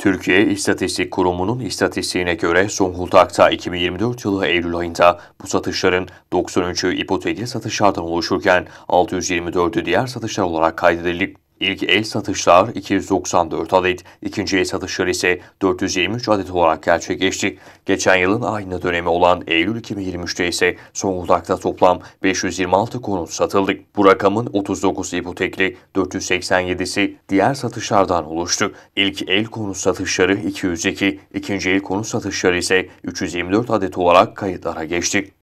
Türkiye İstatistik Kurumu'nun istatistiğine göre Zonguldak'ta 2024 yılı Eylül ayında bu satışların 93'ü ipotekli satışlardan oluşurken 624'ü diğer satışlar olarak kaydedildi. İlk el satışlar 294 adet, ikinci el satışlar ise 423 adet olarak gerçekleşti. Geçen yılın aynı dönemi olan Eylül 2023'te ise Zonguldak'ta toplam 526 konut satıldı. Bu rakamın 39 ipotekli, 487'si diğer satışlardan oluştu. İlk el konut satışları 202, ikinci el konut satışları ise 324 adet olarak kayıtlara geçti.